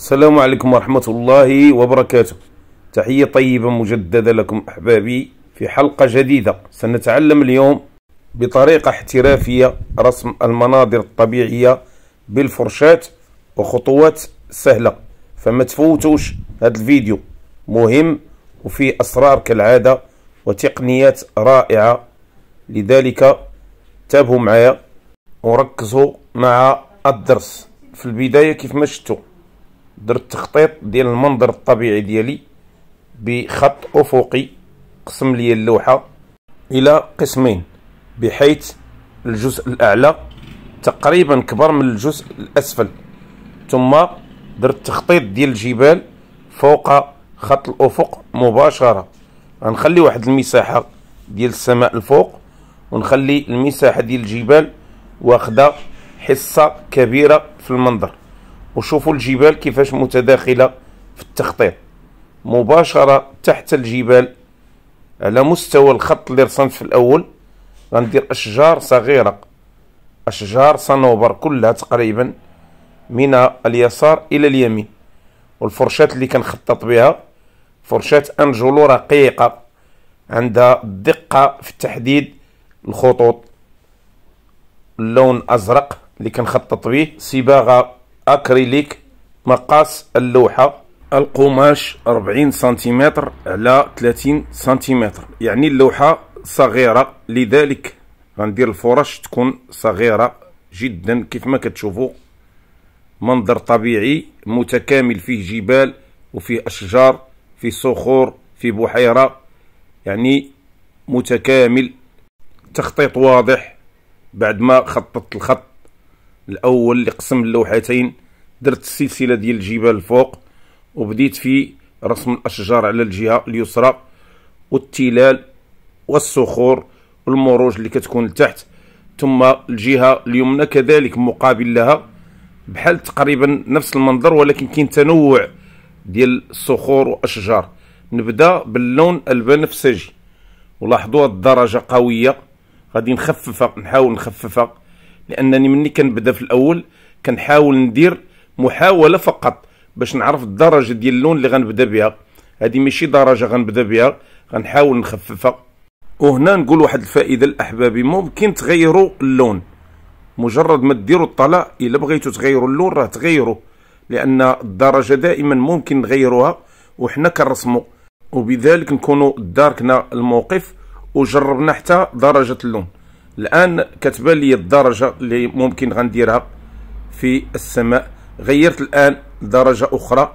السلام عليكم ورحمة الله وبركاته تحية طيبة مجددة لكم أحبابي في حلقة جديدة سنتعلم اليوم بطريقة احترافية رسم المناظر الطبيعية بالفرشات وخطوات سهلة فما تفوتوش هذا الفيديو مهم وفي أسرار كالعادة وتقنيات رائعة لذلك تابعوا معايا وركزوا مع الدرس في البداية كيف ما شفتوا درت تخطيط ديال المنظر الطبيعي ديالي بخط افقي قسم لي اللوحه الى قسمين بحيث الجزء الاعلى تقريبا كبر من الجزء الاسفل ثم درت تخطيط ديال الجبال فوق خط الافق مباشره غنخلي واحد المساحه ديال السماء الفوق ونخلي المساحه ديال الجبال واخده حصه كبيره في المنظر وشوفوا الجبال كيفاش متداخلة في التخطيط مباشرة تحت الجبال على مستوى الخط اللي رسمت في الأول غندير أشجار صغيرة أشجار صنوبر كلها تقريبا من اليسار إلى اليمين والفرشات اللي كنخطط بها فرشاة أنجلو رقيقة عندها دقة في تحديد الخطوط اللون أزرق اللي كنخطط به صباغة اكريليك مقاس اللوحة القماش 40 سنتيمتر على 30 سنتيمتر يعني اللوحة صغيرة لذلك غندير الفرش تكون صغيرة جدا كيف ما كتشوفوا منظر طبيعي متكامل فيه جبال وفيه أشجار في صخور في بحيرة يعني متكامل تخطيط واضح بعد ما خططت الخط الاول اللي قسم اللوحتين درت السلسله ديال الجبال الفوق وبديت في رسم الاشجار على الجهه اليسرى والتلال والصخور والمروج اللي كتكون لتحت ثم الجهه اليمنى كذلك مقابل لها بحال تقريبا نفس المنظر ولكن كاين تنوع ديال الصخور واشجار نبدا باللون البنفسجي ولاحظوا الدرجه قويه غادي نخففها نحاول نخففها لانني مني كنبدا في الاول كنحاول ندير محاوله فقط باش نعرف الدرجه ديال اللون اللي غنبدا بها هذه ماشي درجه غنبدا بها غنحاول نخففها وهنا نقول واحد الفائده الاحبابي ممكن تغيروا اللون مجرد ما ديروا الطلاء الا بغيتوا تغيروا اللون راه تغيروا لان الدرجه دائما ممكن نغيروها وحنا كنرسموا وبذلك نكونوا داركنا الموقف وجربنا حتى درجه اللون الان كتبان لي الدرجه اللي ممكن غنديرها في السماء غيرت الان درجه اخرى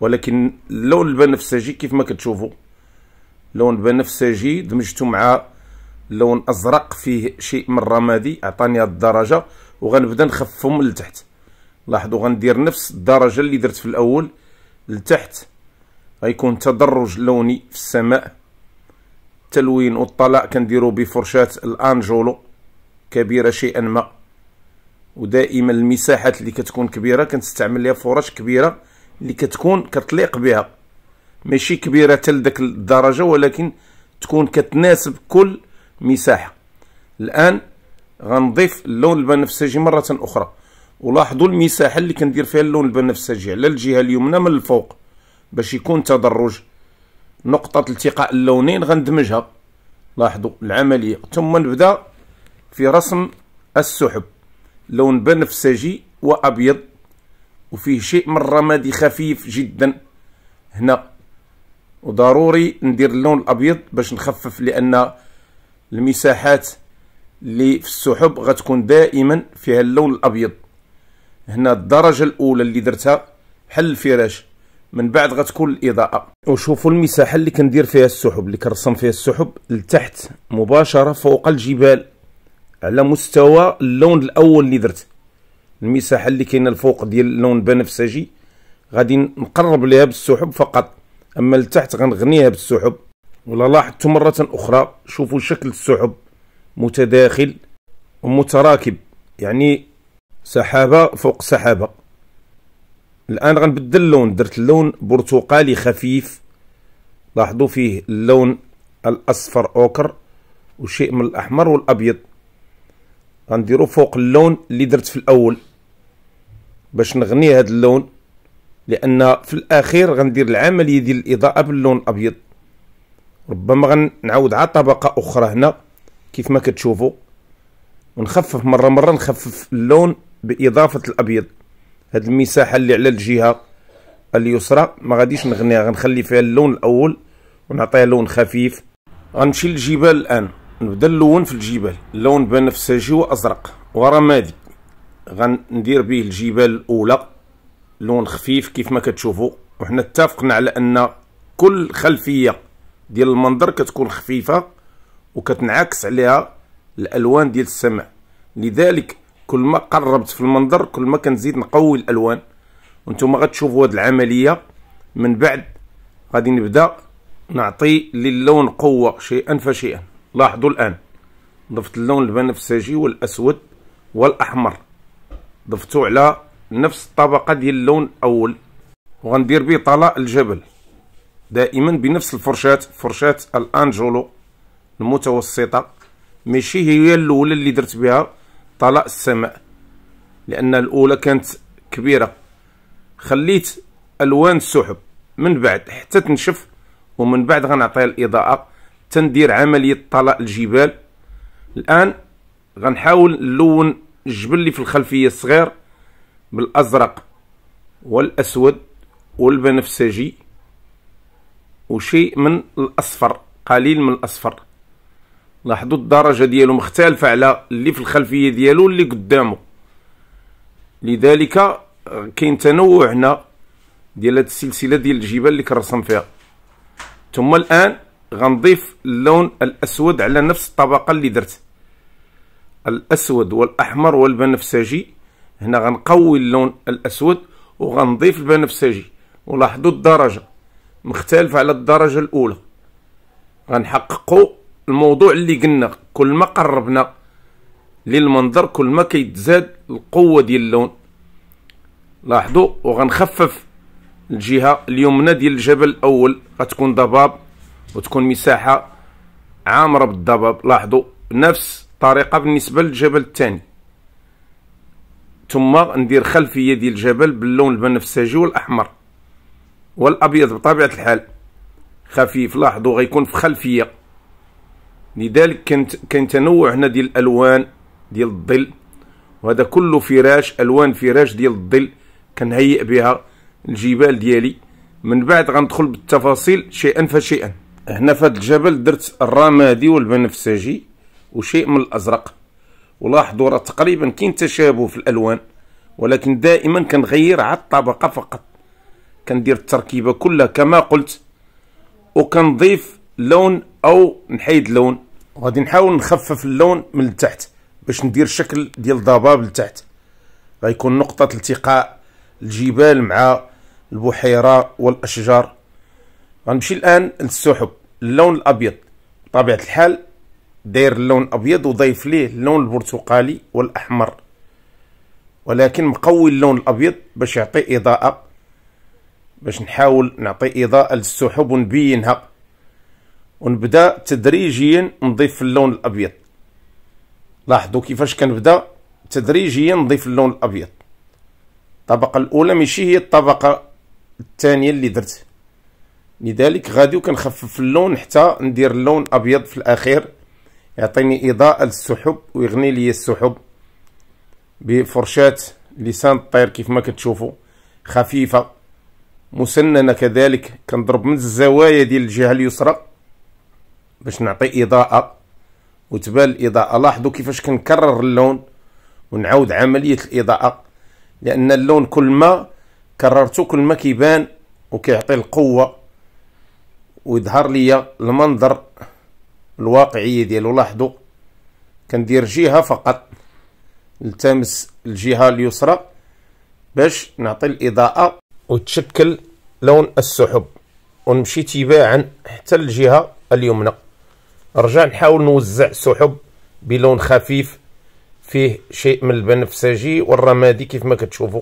ولكن اللون البنفسجي كيف ما كتشوفوا لون بنفسجي دمجته مع لون ازرق فيه شيء من الرمادي عطاني هاد الدرجه وغنبدا نخففهم لتحت لاحظوا غندير نفس الدرجه اللي درت في الاول لتحت غيكون تدرج لوني في السماء التلوين والطلاء كنديرو بفرشاة الانجولو كبيرة شيئا ما ودائما المساحات اللي كتكون كبيرة كنستعمل ليها فرش كبيرة اللي كتكون كتليق بها ماشي كبيرة حتى داك الدرجة ولكن تكون كتناسب كل مساحة الآن غنضيف اللون البنفسجي مرة أخرى ولاحظوا المساحة اللي كندير فيها اللون البنفسجي على الجهة اليمنى من الفوق باش يكون تدرج نقطة التقاء اللونين غندمجها لاحظوا العملية ثم نبدأ في رسم السحب لون بنفسجي وأبيض وفيه شيء من الرمادي خفيف جدا هنا وضروري ندير اللون الأبيض باش نخفف لأن المساحات اللي في السحب غتكون دائما فيها اللون الأبيض هنا الدرجة الأولى اللي درتها بحال الفراش من بعد غتكون الاضاءه وشوفوا المساحه اللي كندير فيها السحب اللي كنرسم فيها السحب لتحت مباشره فوق الجبال على مستوى اللون الاول اللي درت المساحه اللي كاينه الفوق ديال اللون بنفسجي غادي نقرب ليها بالسحب فقط اما لتحت غنغنيها بالسحب ولا لاحظتوا مره اخرى شوفوا شكل السحب متداخل ومتراكب يعني سحابه فوق سحابه الان غنبدل اللون درت اللون برتقالي خفيف لاحظوا فيه اللون الاصفر اوكر وشيء من الاحمر والابيض غنديرو فوق اللون اللي درت في الاول باش نغني هذا اللون لان في الاخير غندير العمليه ديال الاضاءه باللون الابيض ربما غنعاود على طبقه اخرى هنا كيف ما كتشوفوا ونخفف مره مره نخفف اللون باضافه الابيض هاد المساحه اللي على الجهه اليسرى ما غاديش نغنيها غنخلي فيها اللون الاول ونعطيها لون خفيف غنمشي للجبال الان نبدا نلون في الجبال اللون بنفسجي وازرق ورمادي غندير به الجبال الاولى لون خفيف كيف ما كتشوفوا وحنا اتفقنا على ان كل خلفيه ديال المنظر كتكون خفيفه وكتنعكس عليها الالوان ديال السماء لذلك كل ما قربت في المنظر كل ما كنزيد نقوي الالوان وانتم غتشوفوا هذه العمليه من بعد غادي نبدا نعطي للون قوه شيئا فشيئا لاحظوا الان ضفت اللون البنفسجي والاسود والاحمر ضفتو على نفس الطبقه ديال اللون الاول وغندير به طلاء الجبل دائما بنفس الفرشات فرشات الانجولو المتوسطه ماشي هي الاولى اللي درت بها طلاء السماء لأن الأولى كانت كبيرة خليت ألوان السحب من بعد حتى تنشف ومن بعد غنعطيها الإضاءة تندير عملية طلاء الجبال الآن غنحاول نلون الجبل اللي في الخلفية الصغير بالأزرق والأسود والبنفسجي وشيء من الأصفر قليل من الأصفر لاحظوا الدرجه ديالو مختلفه على اللي في الخلفيه ديالو اللي قدامه لذلك آه، كاين تنوع هنا ديال هاد السلسله ديال الجبال اللي كنرسم فيها ثم الان غنضيف اللون الاسود على نفس الطبقه اللي درت الاسود والاحمر والبنفسجي هنا غنقوي اللون الاسود وغنضيف البنفسجي ولاحظوا الدرجه مختلفه على الدرجه الاولى غنحققوا الموضوع اللي قلنا كل ما قربنا للمنظر كل ما كيتزاد القوه ديال اللون لاحظوا وغنخفف الجهه اليمنى ديال الجبل الاول غتكون ضباب وتكون مساحه عامره بالضباب لاحظوا نفس الطريقه بالنسبه للجبل الثاني ثم ندير خلفيه ديال الجبل باللون البنفسجي والاحمر والابيض بطبيعه الحال خفيف لاحظوا غيكون في خلفيه لذلك كانت كاين تنوع هنا ديال الالوان ديال الظل وهذا كله فراش الوان فراش ديال الظل كنهيئ بها الجبال ديالي من بعد غندخل بالتفاصيل شيئا فشيئا هنا في هذا الجبل درت الرمادي والبنفسجي وشيء من الازرق ولاحظوا راه تقريبا كاين تشابه في الالوان ولكن دائما كنغير على الطبقه فقط كندير التركيبه كلها كما قلت وكنضيف لون او نحيد لون غادي نحاول نخفف اللون من التحت باش ندير شكل ديال الضباب لتحت غيكون نقطة التقاء الجبال مع البحيرة والأشجار غنمشي الآن للسحب اللون الأبيض بطبيعة الحال داير اللون الأبيض وضيف ليه اللون البرتقالي والأحمر ولكن مقوي اللون الأبيض باش يعطي إضاءة باش نحاول نعطي إضاءة للسحب ونبينها ونبدا تدريجيا نضيف اللون الابيض لاحظوا كيفاش كنبدا تدريجيا نضيف اللون الابيض الطبقه الاولى ماشي هي الطبقه الثانيه اللي درت لذلك غادي وكنخفف اللون حتى ندير اللون ابيض في الاخير يعطيني اضاءه للسحب ويغني لي السحب بفرشاه لسان الطير كيف ما كتشوفوا خفيفه مسننه كذلك كنضرب من الزوايا ديال الجهه اليسرى باش نعطي اضاءه وتبان الاضاءه لاحظوا كيفاش كنكرر اللون ونعود عمليه الاضاءه لان اللون كل ما كررته كل ما كيبان وكيعطي القوه ويظهر ليا المنظر الواقعيه ديالو لاحظوا كندير جهه فقط نلتمس الجهه اليسرى باش نعطي الاضاءه وتشكل لون السحب ونمشي تباعا حتى الجهه اليمنى رجع نحاول نوزع سحب بلون خفيف فيه شيء من البنفسجي والرمادي كيف ما كتشوفوا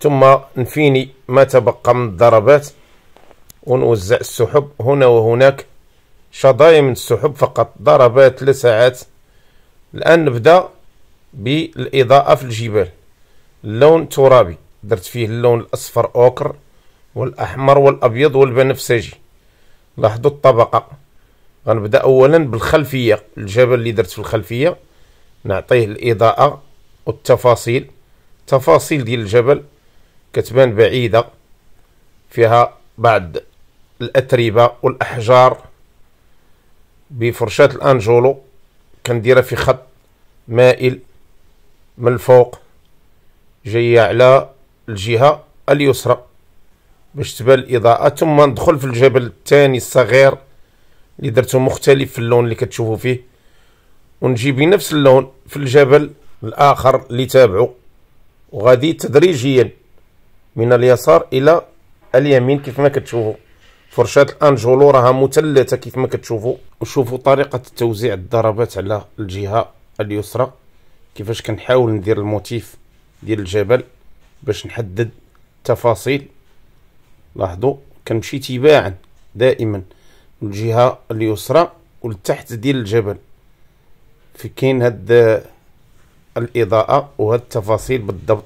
ثم نفيني ما تبقى من الضربات ونوزع السحب هنا وهناك شظايا من السحب فقط ضربات لساعات الآن نبدأ بالإضاءة في الجبال اللون ترابي درت فيه اللون الأصفر أوكر والأحمر والأبيض والبنفسجي لاحظوا الطبقة غنبدا اولا بالخلفيه الجبل اللي درت في الخلفيه نعطيه الاضاءه والتفاصيل تفاصيل ديال الجبل كتبان بعيده فيها بعض الاتربه والاحجار بفرشاه الانجولو كنديرها في خط مائل من الفوق جايه على الجهه اليسرى باش تبان الاضاءه ثم ندخل في الجبل الثاني الصغير اللي درته مختلف في اللون اللي كتشوفوا فيه ونجيبي نفس اللون في الجبل الاخر اللي تابعه وغادي تدريجيا من اليسار الى اليمين كيف ما كتشوفوا فرشاة الانجولو راها مثلثة كيف ما كتشوفوا وشوفوا طريقة توزيع الضربات على الجهة اليسرى كيفاش كنحاول ندير الموتيف ديال الجبل باش نحدد التفاصيل لاحظوا كنمشي تباعا دائما الجهه اليسرى والتحت ديال الجبل في كاين هاد الاضاءه وهاد التفاصيل بالضبط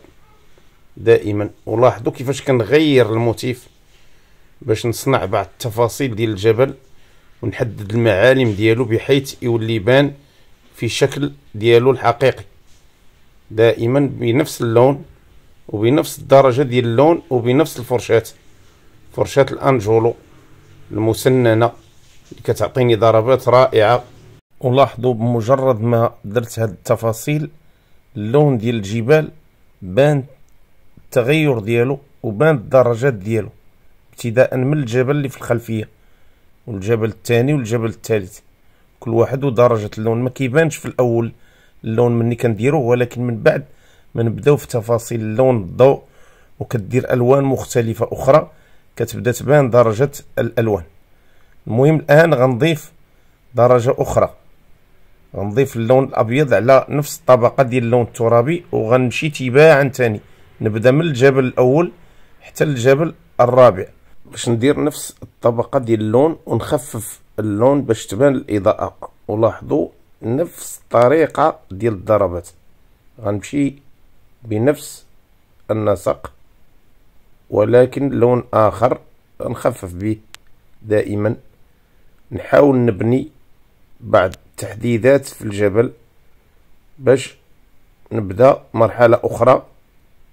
دائما ولاحظوا كيفاش كنغير الموتيف باش نصنع بعض التفاصيل ديال الجبل ونحدد المعالم ديالو بحيث يولي يبان في شكل ديالو الحقيقي دائما بنفس اللون وبنفس الدرجه ديال اللون وبنفس الفرشات فرشاه الانجولو المسننه كتعطيني ضربات رائعه ولاحظوا بمجرد ما درت هاد التفاصيل اللون ديال الجبال بان التغير ديالو وبان الدرجات ديالو ابتداء من الجبل اللي في الخلفيه والجبل الثاني والجبل الثالث كل واحد ودرجه اللون ما كيبانش في الاول اللون ملي كنديروه ولكن من بعد ما نبداو في تفاصيل اللون الضوء وكدير الوان مختلفه اخرى كتبدا تبان درجه الالوان المهم الان غنضيف درجه اخرى غنضيف اللون الابيض على نفس الطبقه ديال اللون الترابي وغنمشي تباعا ثاني نبدا من الجبل الاول حتى الجبل الرابع باش ندير نفس الطبقه ديال اللون ونخفف اللون باش تبان الاضاءه ولاحظوا نفس الطريقه ديال الضربات غنمشي بنفس النسق ولكن لون اخر نخفف به دائما نحاول نبني بعض التحديدات في الجبل باش نبدا مرحله اخرى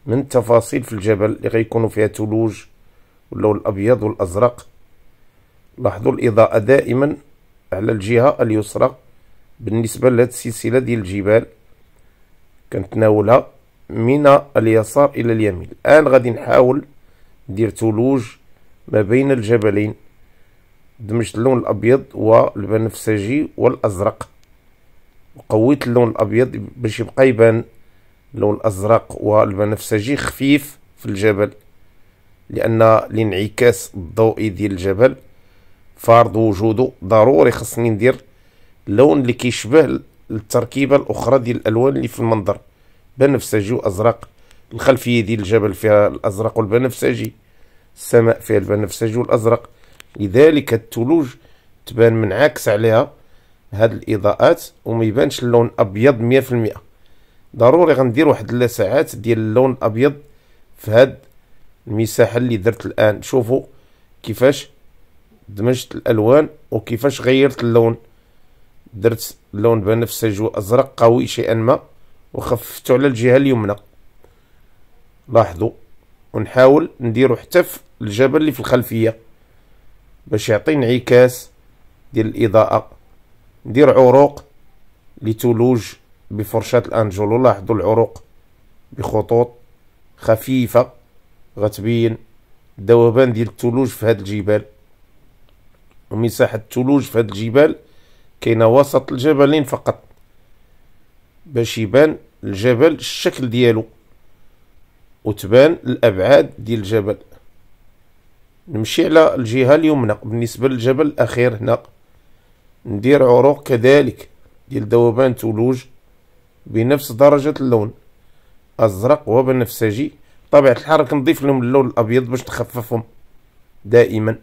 من التفاصيل في الجبل اللي غيكونوا فيها ثلوج واللون الابيض والازرق لاحظوا الاضاءه دائما على الجهه اليسرى بالنسبه لهذه السلسله ديال الجبال كنتناولها من اليسار الى اليمين الان غادي نحاول ندير ثلوج ما بين الجبلين دمجت اللون الابيض والبنفسجي والازرق وقويت اللون الابيض باش يبقى يبان اللون الازرق والبنفسجي خفيف في الجبل لان الانعكاس الضوئي ديال الجبل فارض وجوده ضروري خصني ندير اللون اللي كيشبه التركيبه الاخرى ديال الالوان اللي في المنظر بنفسجي وازرق الخلفيه ديال الجبل فيها الازرق والبنفسجي السماء فيها البنفسجي والازرق لذلك الثلوج تبان منعكس عليها هاد الاضاءات وما يبانش اللون ابيض مية ضروري غندير واحد لا ساعات ديال اللون الابيض في هاد المساحه اللي درت الان شوفوا كيفاش دمجت الالوان وكيفاش غيرت اللون درت لون بنفسجي وازرق قوي شيئا ما وخففته على الجهه اليمنى لاحظوا ونحاول نديرو حتى في الجبل اللي في الخلفيه باش يعطي انعكاس ديال الاضاءه ندير عروق لتلوج بفرشاه الانجولو لاحظوا العروق بخطوط خفيفه غتبين الذوبان ديال الثلوج في هاد الجبال ومساحه الثلوج في هاد الجبال كاينه وسط الجبلين فقط باش يبان الجبل الشكل ديالو وتبان الابعاد ديال الجبل نمشي على الجهة اليمنى بالنسبة للجبل الأخير هنا ندير عروق كذلك ديال ذوبان تولوج بنفس درجة اللون أزرق وبنفسجي طبيعة الحال كنضيف لهم اللون الأبيض باش نخففهم دائما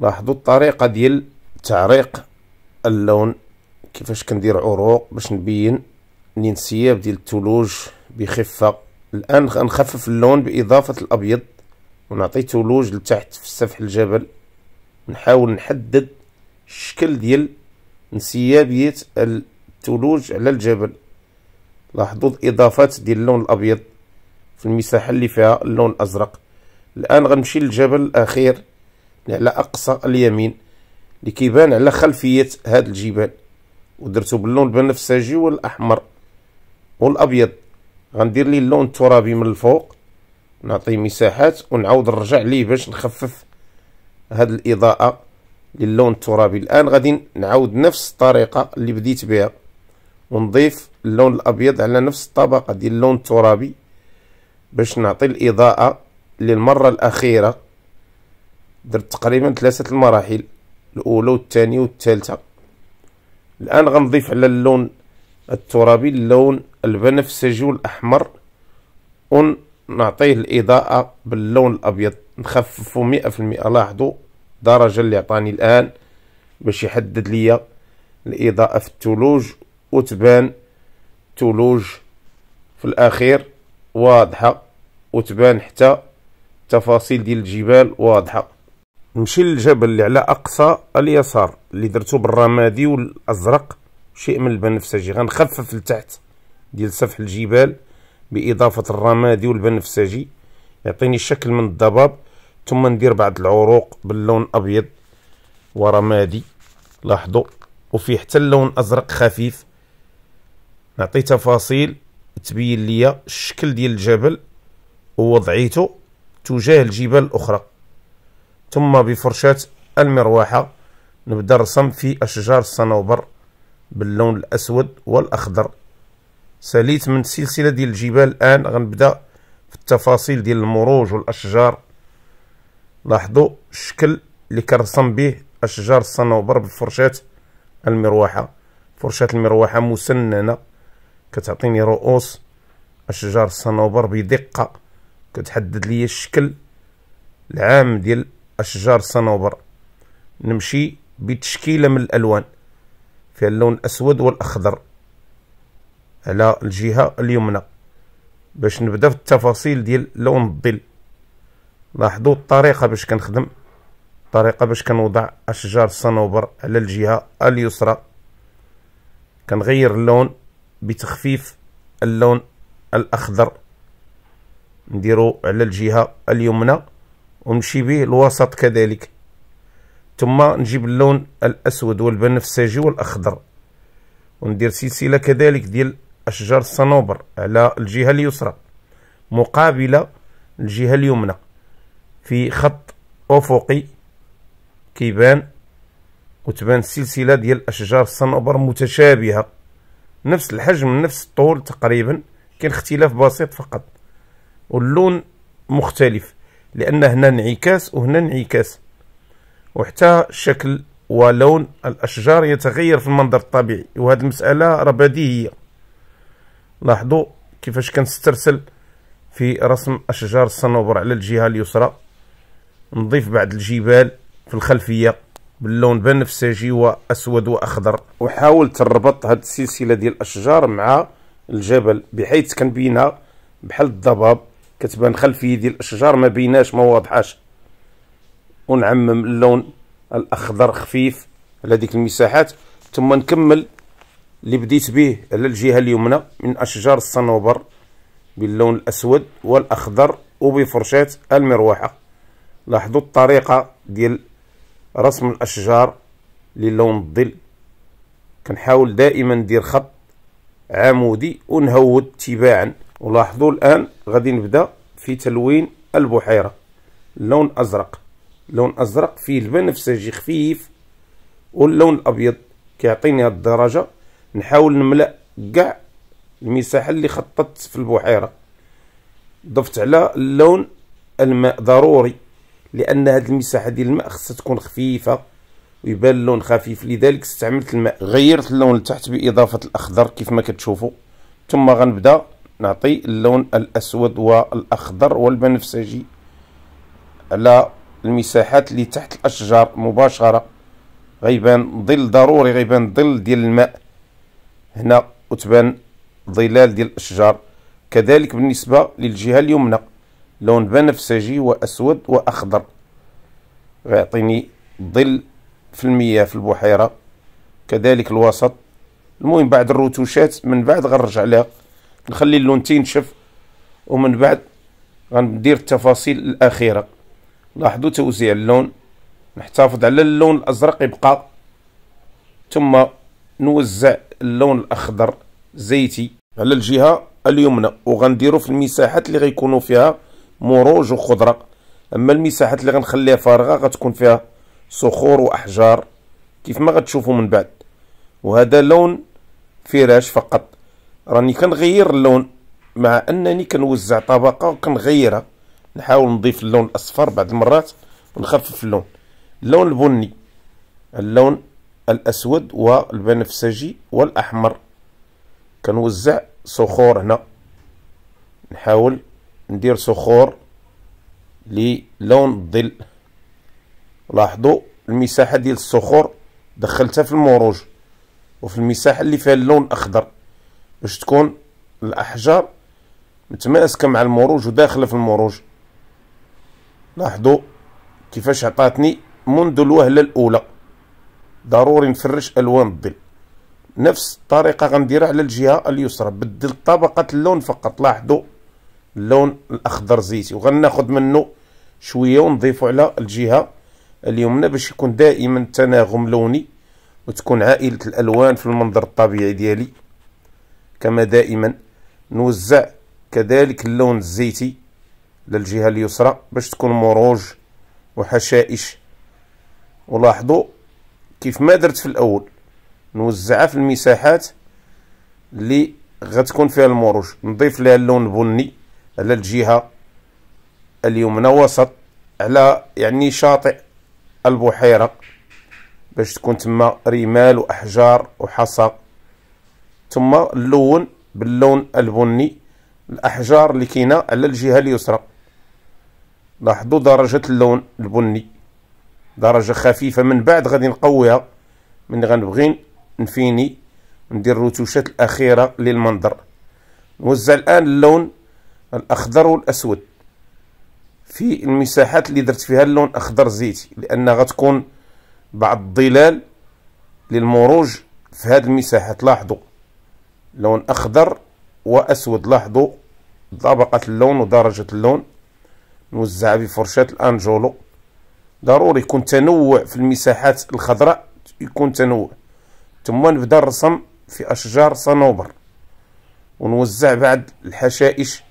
لاحظوا الطريقة ديال تعريق اللون كيفاش كندير عروق باش نبين الانسياب ديال التلوج بخفة الآن نخفف اللون بإضافة الأبيض ونعطيته لوج لتحت في سفح الجبل نحاول نحدد الشكل ديال انسيابية الثلوج على الجبل لاحظوا الإضافات ديال اللون الأبيض في المساحة اللي فيها اللون الأزرق الآن غنمشي للجبل الأخير على أقصى اليمين اللي كيبان على خلفية هاد الجبال ودرتو باللون البنفسجي والأحمر والأبيض غندير ليه اللون الترابي من الفوق نعطيه مساحات ونعود نرجع ليه باش نخفف هاد الاضاءه للون الترابي الان غادي نعاود نفس الطريقه اللي بديت بها ونضيف اللون الابيض على نفس الطبقه ديال اللون الترابي باش نعطي الاضاءه للمره الاخيره درت تقريبا ثلاثه المراحل الاولى والثانيه والثالثه الان غنضيف على اللون الترابي اللون البنفسجي والاحمر ون نعطيه الإضاءة باللون الأبيض نخففه مئة في المئة لاحظوا درجة اللي عطاني الآن باش يحدد ليا الإضاءة في الثلوج وتبان الثلوج في الأخير واضحة وتبان حتى تفاصيل ديال الجبال واضحة نمشي للجبل اللي على أقصى اليسار اللي درتو بالرمادي والأزرق شيء من البنفسجي غنخفف لتحت ديال سفح الجبال باضافه الرمادي والبنفسجي يعطيني شكل من الضباب ثم ندير بعض العروق باللون ابيض ورمادي لاحظوا وفي حتى اللون ازرق خفيف نعطي تفاصيل تبين لي الشكل ديال الجبل ووضعيته تجاه الجبال الاخرى ثم بفرشاه المروحه نبدا الرسم في اشجار الصنوبر باللون الاسود والاخضر ساليت من سلسلة ديال الجبال الآن غنبدا في التفاصيل ديال المروج والأشجار لاحظوا الشكل اللي كرسم به أشجار الصنوبر بفرشاة المروحة فرشاة المروحة مسننة كتعطيني رؤوس أشجار الصنوبر بدقة كتحدد لي الشكل العام ديال أشجار الصنوبر نمشي بتشكيلة من الألوان فيها اللون الأسود والأخضر على الجهة اليمنى باش نبدا في التفاصيل ديال لون الظل لاحظوا الطريقة باش كنخدم الطريقة باش كنوضع أشجار الصنوبر على الجهة اليسرى كنغير اللون بتخفيف اللون الأخضر نديرو على الجهة اليمنى ونمشي به الوسط كذلك ثم نجيب اللون الأسود والبنفسجي والأخضر وندير سلسلة كذلك ديال أشجار الصنوبر على الجهة اليسرى مقابل الجهة اليمنى في خط أفقي كيبان وتبان سلسله ديال أشجار الصنوبر متشابهة نفس الحجم نفس الطول تقريبا كاين اختلاف بسيط فقط واللون مختلف لأن هنا انعكاس وهنا انعكاس وحتى شكل ولون الأشجار يتغير في المنظر الطبيعي وهذه المسألة راه بديهية لاحظوا كيفاش كنسترسل في رسم اشجار الصنوبر على الجهه اليسرى نضيف بعض الجبال في الخلفيه باللون بنفسجي واسود واخضر وحاولت نربط هاد السلسله ديال الاشجار مع الجبل بحيث كنبينها بحال الضباب كتبان خلفيه ديال الاشجار ما بيناش ما واضحاش ونعمم اللون الاخضر خفيف على ديك المساحات ثم نكمل اللي بديت به على الجهة اليمنى من أشجار الصنوبر باللون الأسود والأخضر وبفرشات المروحة لاحظوا الطريقة ديال رسم الأشجار للون الظل كنحاول دائما ندير خط عمودي ونهود تباعا ولاحظوا الآن غادي نبدأ في تلوين البحيرة اللون أزرق لون أزرق فيه البنفسجي خفيف واللون الأبيض كيعطيني الدرجة نحاول نملأ كاع المساحة اللي خططت في البحيرة ضفت على اللون الماء ضروري لأن هاد المساحة ديال الماء خصها تكون خفيفة ويبان اللون خفيف لذلك استعملت الماء غيرت اللون لتحت بإضافة الأخضر كيف ما كتشوفوا ثم غنبدا نعطي اللون الأسود والأخضر والبنفسجي على المساحات اللي تحت الأشجار مباشرة غيبان ظل ضروري غيبان ظل ديال الماء هنا وتبان ظلال ديال الاشجار كذلك بالنسبه للجهه اليمنى لون بنفسجي واسود واخضر غيعطيني ظل في المياه في البحيره كذلك الوسط المهم بعد الرتوشات من بعد غنرجع لها نخلي اللون تينشف ومن بعد غندير التفاصيل الاخيره لاحظوا توزيع اللون نحتفظ على اللون الازرق يبقى ثم نوزع اللون الاخضر زيتي على الجهه اليمنى وغنديرو في المساحات اللي غيكونوا فيها مروج وخضره اما المساحات اللي غنخليها فارغه غتكون فيها صخور واحجار كيف ما غتشوفوا من بعد وهذا لون فراش فقط راني كنغير اللون مع انني كنوزع طبقه وكنغيرها نحاول نضيف اللون الاصفر بعض المرات ونخفف اللون اللون البني اللون الأسود والبنفسجي والأحمر كنوزع صخور هنا نحاول ندير صخور للون الظل لاحظوا المساحة ديال الصخور دخلتها في المروج وفي المساحة اللي فيها اللون الأخضر باش تكون الأحجار متماسكة مع المروج وداخلة في المروج لاحظوا كيفاش عطاتني منذ الوهلة الأولى ضروري نفرش الوان الظل نفس الطريقه غنديرها على الجهه اليسرى بدل طبقه اللون فقط لاحظوا اللون الاخضر زيتي وغناخذ منه شويه ونضيفو على الجهه اليمنى باش يكون دائما تناغم لوني وتكون عائله الالوان في المنظر الطبيعي ديالي كما دائما نوزع كذلك اللون الزيتي للجهه اليسرى باش تكون مروج وحشائش ولاحظوا كيف ما درت في الاول نوزعها في المساحات اللي غتكون فيها المروج نضيف لها اللون البني على الجهه اليمنى وسط على يعني شاطئ البحيره باش تكون تما رمال واحجار وحصى ثم اللون باللون البني الاحجار اللي كاينه على الجهه اليسرى لاحظوا درجه اللون البني درجة خفيفة من بعد غادي نقويها ملي غنبغي نفيني ندير الرتوشات الأخيرة للمنظر نوزع الآن اللون الأخضر والأسود في المساحات اللي درت فيها اللون أخضر زيتي لأن غتكون بعض الظلال للمروج في هذه المساحات لاحظوا لون أخضر وأسود لاحظوا طبقة اللون ودرجة اللون نوزعها بفرشاة الأنجولو ضروري يكون تنوع في المساحات الخضراء يكون تنوع ثم نبدا نرسم في اشجار صنوبر ونوزع بعد الحشائش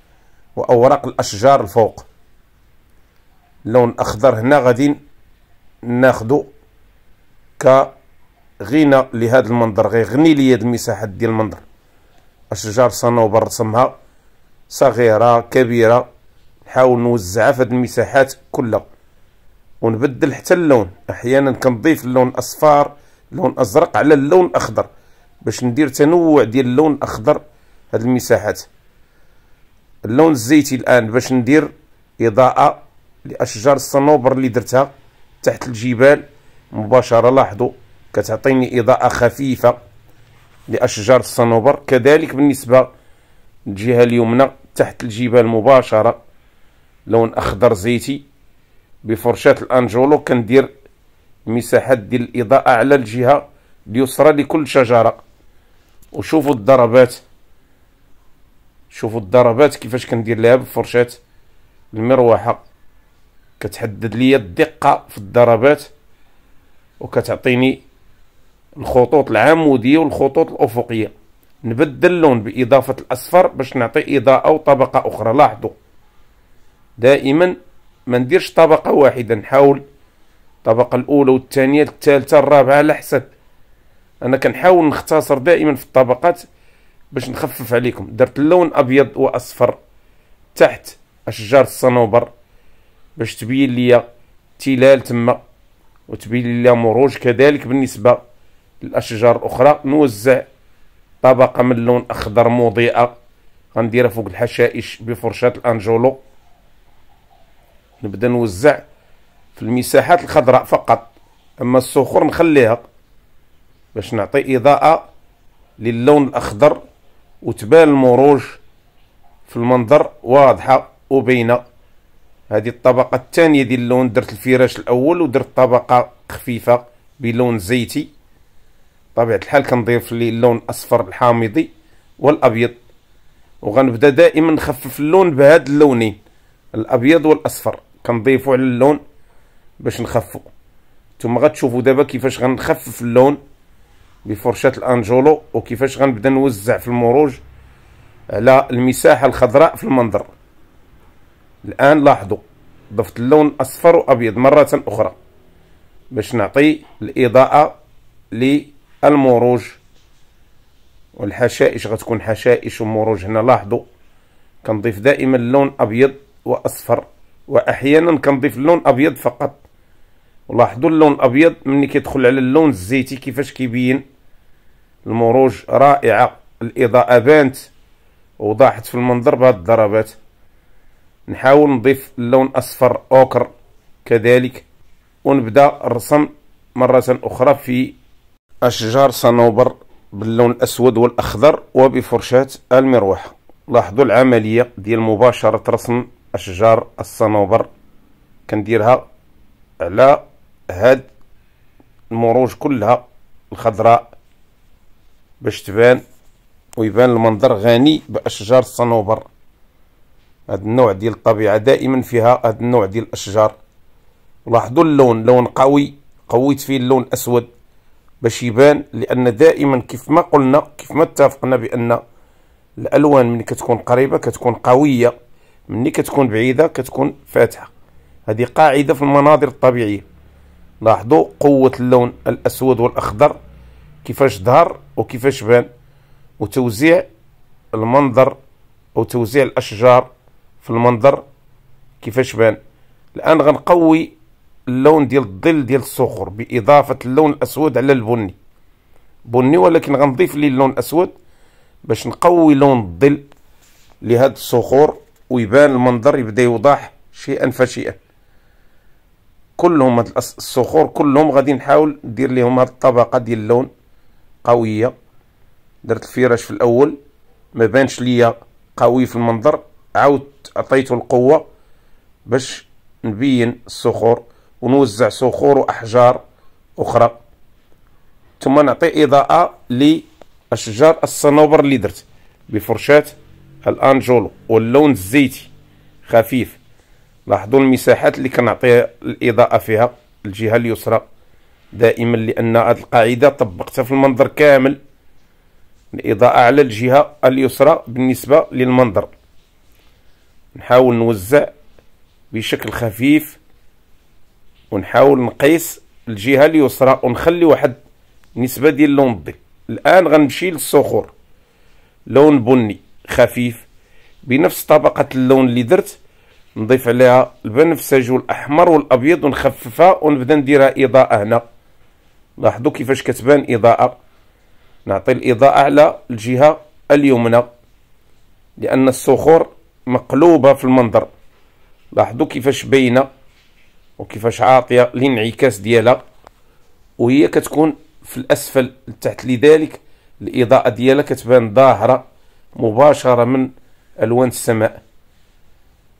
واوراق الاشجار الفوق اللون الاخضر هنا غادي ناخدو كغنى لهذا المنظر غيغني لي هاد المساحات ديال المنظر اشجار صنوبر رسمها صغيره كبيره نحاول نوزعها في هاد المساحات كلها ونبدل حتى اللون احيانا كنضيف اللون اصفر لون ازرق على اللون الاخضر باش ندير تنوع ديال اللون الاخضر هاد المساحات اللون الزيتي الان باش ندير اضاءه لاشجار الصنوبر اللي درتها تحت الجبال مباشره لاحظوا كتعطيني اضاءه خفيفه لاشجار الصنوبر كذلك بالنسبه للجهه اليمنى تحت الجبال مباشره لون اخضر زيتي بفرشاة الانجولو كندير مساحات ديال الاضاءة على الجهة اليسرى لكل شجرة وشوفوا الضربات شوفوا الضربات كيفاش كندير لها بفرشاة المروحة كتحدد لي الدقة في الضربات وكتعطيني الخطوط العمودية والخطوط الأفقية نبدل اللون بإضافة الأصفر باش نعطي إضاءة وطبقة أخرى لاحظوا دائما ما نديرش طبقة واحدة نحاول الطبقة الأولى والثانية الثالثة الرابعة على حسب أنا كنحاول نختصر دائما في الطبقات باش نخفف عليكم درت اللون أبيض وأصفر تحت أشجار الصنوبر باش تبين لي تلال تما وتبين لي مروج كذلك بالنسبة للأشجار الأخرى نوزع طبقة من لون أخضر مضيئة غنديرها فوق الحشائش بفرشاة الأنجولو نبدا نوزع في المساحات الخضراء فقط اما الصخور نخليها باش نعطي اضاءه للون الاخضر وتبان المروج في المنظر واضحه وبينه هذه الطبقه الثانيه ديال اللون درت الفراش الاول ودرت طبقه خفيفه بلون زيتي طبيعه الحال كنضيف لي اللون الاصفر الحامضي والابيض وغنبدا دائما نخفف اللون بهاد اللونين الابيض والاصفر كنضيفو على اللون باش نخفو نتوما غتشوفوا دابا كيفاش غنخفف اللون بفرشة الانجولو وكيفاش غنبدا نوزع في المروج على المساحة الخضراء في المنظر الان لاحظوا ضفت اللون اصفر وابيض مرة اخرى باش نعطي الاضاءة للمروج والحشائش غتكون حشائش ومروج هنا لاحظوا كنضيف دائما اللون ابيض واصفر واحيانا كنضيف اللون ابيض فقط ولاحظوا اللون الابيض ملي كيدخل على اللون الزيتي كيفاش كيبين المروج رائعه الاضاءه بانت وضاحت في المنظر بهاد الضربات نحاول نضيف اللون اصفر اوكر كذلك ونبدا الرسم مره اخرى في اشجار صنوبر باللون الاسود والاخضر وبفرشاه المروحه لاحظوا العمليه ديال مباشره رسم اشجار الصنوبر كنديرها على هاد المروج كلها الخضراء باش تبان ويبان المنظر غني باشجار الصنوبر هاد النوع ديال الطبيعه دائما فيها هاد النوع ديال الاشجار لاحظوا اللون لون قوي قويت فيه اللون الاسود باش يبان لان دائما كيف ما قلنا كيف ما اتفقنا بان الالوان من كتكون قريبه كتكون قويه ملي كتكون بعيده كتكون فاتحه هذه قاعده في المناظر الطبيعيه لاحظوا قوه اللون الاسود والاخضر كيفاش ظهر وكيفاش بان وتوزيع المنظر او توزيع الاشجار في المنظر كيفاش بان الان غنقوي اللون ديال الظل ديال الصخور باضافه اللون الاسود على البني بني ولكن غنضيف ليه اللون الاسود باش نقوي لون الظل لهاد الصخور ويبان المنظر يبدا يوضح شيئا فشيئا كلهم الصخور كلهم غادي نحاول ندير لهم هاد الطبقه ديال اللون قويه درت الفراش في الاول ما بانش ليا قوي في المنظر عاودت عطيته القوه باش نبين الصخور ونوزع صخور واحجار اخرى ثم نعطي اضاءه لاشجار الصنوبر اللي درت بفرشاه الانجولو واللون الزيتي خفيف لاحظوا المساحات اللي كنعطيها الاضاءه فيها الجهه اليسرى دائما لان هذه القاعده طبقتها في المنظر كامل الاضاءه على الجهه اليسرى بالنسبه للمنظر نحاول نوزع بشكل خفيف ونحاول نقيس الجهه اليسرى ونخلي واحد نسبه ديال اللون الضي الان غنمشي للصخور لون بني خفيف بنفس طبقة اللون اللي درت نضيف عليها البنفسج والأحمر والأبيض ونخففها ونبدا نديرها إضاءة هنا لاحظوا كيفاش كتبان إضاءة نعطي الإضاءة على الجهة اليمنى لأن الصخور مقلوبة في المنظر لاحظوا كيفاش باينة وكيفاش عاطية الانعكاس ديالها وهي كتكون في الأسفل تحت لذلك الإضاءة ديالها كتبان ظاهرة مباشرة من ألوان السماء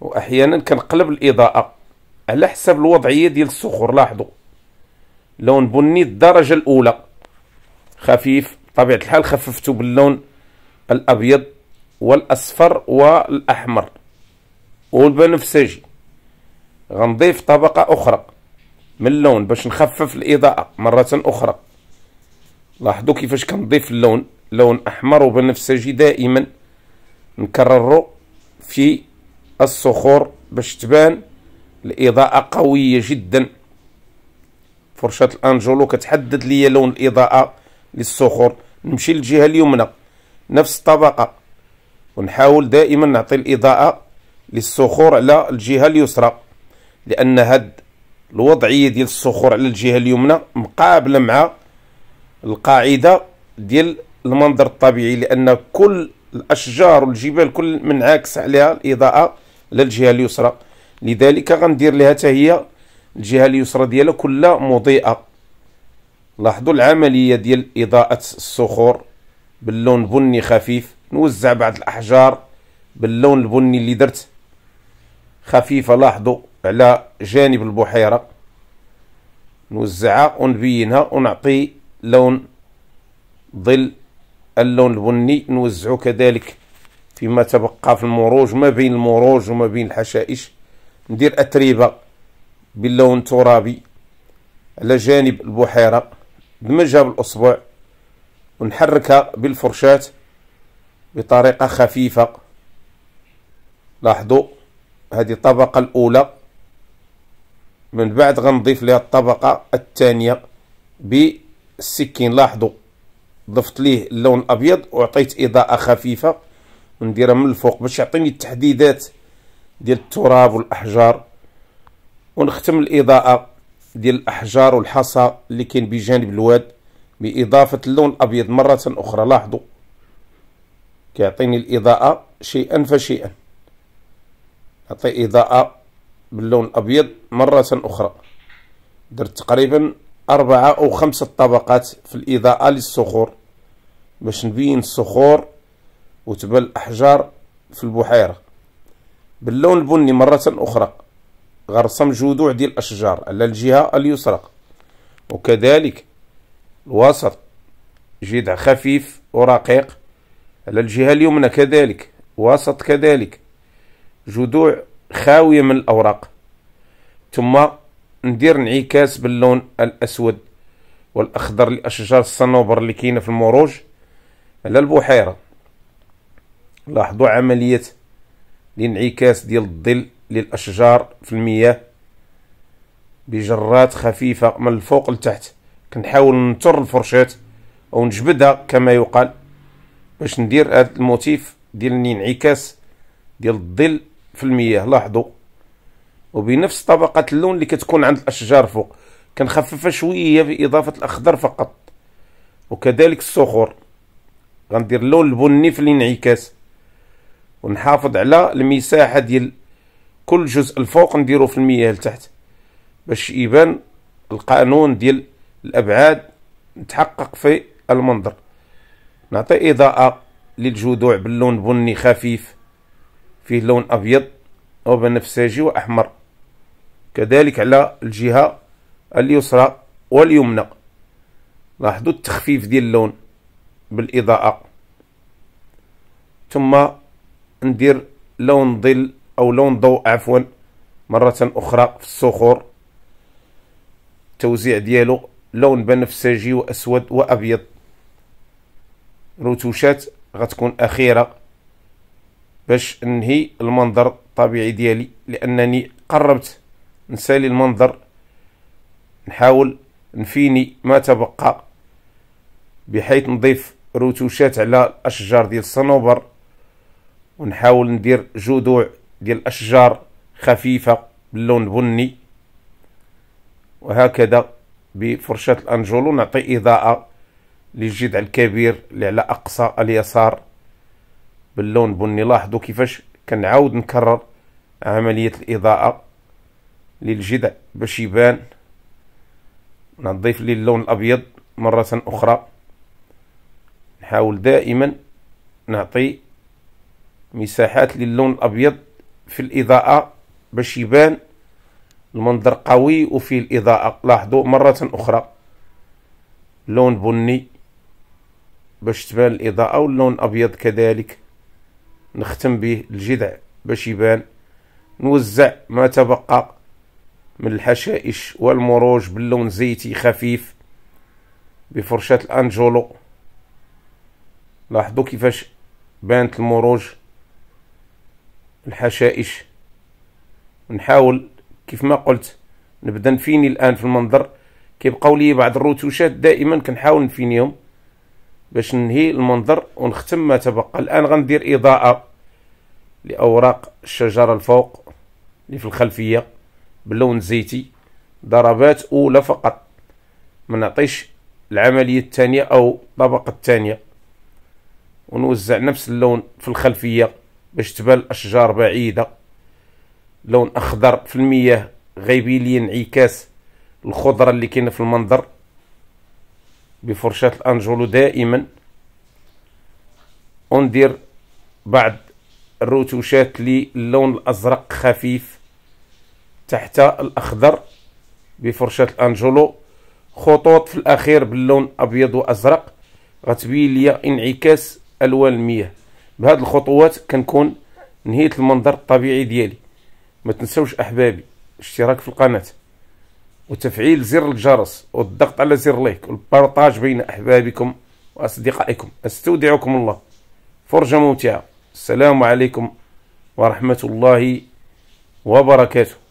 وأحيانا كنقلب الإضاءة على حسب الوضعية ديال الصخور لاحظوا لون بني الدرجة الأولى خفيف طبيعة الحال خففته باللون الأبيض والأصفر والأحمر والبنفسجي غنضيف طبقة أخرى من اللون باش نخفف الإضاءة مرة أخرى لاحظوا كيفاش كنضيف اللون لون أحمر وبنفسجي دائما نكرره في الصخور باش تبان الإضاءة قوية جدا فرشاه الأنجولو كتحدد لي لون الإضاءة للصخور نمشي للجهة اليمنى نفس الطبقة ونحاول دائما نعطي الإضاءة للصخور على الجهة اليسرى لأن هاد الوضعية ديال الصخور على الجهة اليمنى مقابلة مع القاعدة ديال المنظر الطبيعي لان كل الاشجار والجبال كل منعكس عليها الاضاءه للجهه اليسرى لذلك غندير لها حتى هي الجهه اليسرى ديالها كلها مضيئه لاحظوا العمليه ديال اضاءه الصخور باللون بني خفيف نوزع بعض الاحجار باللون البني اللي درت خفيفه لاحظوا على جانب البحيره نوزعها ونبينها ونعطي لون ظل اللون البني نوزعه كذلك فيما تبقى في المروج ما بين المروج وما بين الحشائش ندير أتربة باللون ترابي على جانب البحيرة دمجها بالأصبع ونحركها بالفرشاة بطريقة خفيفة لاحظوا هذه الطبقة الأولى من بعد غنضيف لها الطبقة الثانية بالسكين لاحظوا ضفت ليه اللون الابيض وعطيت اضاءه خفيفه ونديرها من الفوق باش يعطيني التحديدات ديال التراب والاحجار ونختم الاضاءه ديال الاحجار والحصى اللي كاين بجانب الواد باضافه اللون الابيض مره اخرى لاحظوا كيعطيني الاضاءه شيئا فشيئا اعطي اضاءه باللون الابيض مره اخرى درت تقريبا أربعة أو خمسة طبقات في الإضاءة للصخور باش نبين الصخور وتبل الأحجار في البحيرة باللون البني مرة أخرى غرسم جذوع ديال الأشجار على الجهة اليسرى وكذلك الوسط جذع خفيف ورقيق على الجهة اليمنى كذلك وسط كذلك جذوع خاوية من الأوراق ثم ندير انعكاس باللون الأسود والأخضر لأشجار الصنوبر اللي كاينة في المروج على البحيرة لاحظوا عملية الانعكاس ديال الظل للأشجار في المياه بجرات خفيفة من الفوق لتحت كنحاول نتر الفرشات أو نجبدها كما يقال باش ندير هذا الموتيف ديال الانعكاس ديال الظل في المياه لاحظوا وبنفس طبقة اللون اللي كتكون عند الأشجار فوق كنخففها شوية بإضافة الأخضر فقط وكذلك الصخور غندير اللون البني في الانعكاس ونحافظ على المساحه ديال كل جزء الفوق نديرو في المياه لتحت باش يبان القانون ديال الابعاد نتحقق في المنظر نعطي اضاءه للجذوع باللون بني خفيف فيه لون ابيض او بنفسجي واحمر كذلك على الجهه اليسرى واليمنى لاحظوا التخفيف ديال اللون بالاضاءه ثم ندير لون ظل او لون ضوء عفوا مره اخرى في الصخور توزيع ديالو لون بنفسجي واسود وابيض روتوشات غتكون اخيره باش ننهي المنظر الطبيعي ديالي لانني قربت نسالي المنظر نحاول نفيني ما تبقى بحيث نضيف روتوشات على الاشجار ديال الصنوبر ونحاول ندير جذوع ديال الاشجار خفيفه باللون بني وهكذا بفرشاه الانجولو نعطي اضاءه للجذع الكبير اللي على اقصى اليسار باللون بني لاحظوا كيفاش كنعاود نكرر عمليه الاضاءه للجذع باش يبان نضيف لي اللون الابيض مره اخرى نحاول دائما نعطي مساحات للون الأبيض في الإضاءة باش يبان المنظر قوي وفيه الإضاءة لاحظوا مرة أخرى لون بني باش تبان الإضاءة واللون الأبيض كذلك نختم به الجذع باش يبان نوزع ما تبقى من الحشائش والمروج باللون زيتي خفيف بفرشة الأنجولو لاحظوا كيفاش بانت المروج الحشائش نحاول كيف ما قلت نبدا نفيني الان في المنظر كيبقاو لي بعض الروتوشات دائما كنحاول نفينيهم باش ننهي المنظر ونختم ما تبقى الان غندير اضاءه لاوراق الشجره الفوق اللي في الخلفيه بلون زيتي ضربات اولى فقط ما نعطيش العمليه الثانيه او الطبقه الثانيه ونوزع نفس اللون في الخلفيه باش تبان الاشجار بعيده لون اخضر في المياه غيبي لي انعكاس الخضره اللي كاينه في المنظر بفرشاه الانجولو دائما وندير بعض الروتوشات للون الازرق خفيف تحت الاخضر بفرشاه الانجولو خطوط في الاخير باللون ابيض وازرق غتبين لي انعكاس الوان المياه بهذه الخطوات كنكون نهيت المنظر الطبيعي ديالي ما تنسوش احبابي الاشتراك في القناه وتفعيل زر الجرس والضغط على زر لايك والبارطاج بين احبابكم واصدقائكم استودعكم الله فرجه ممتعه السلام عليكم ورحمه الله وبركاته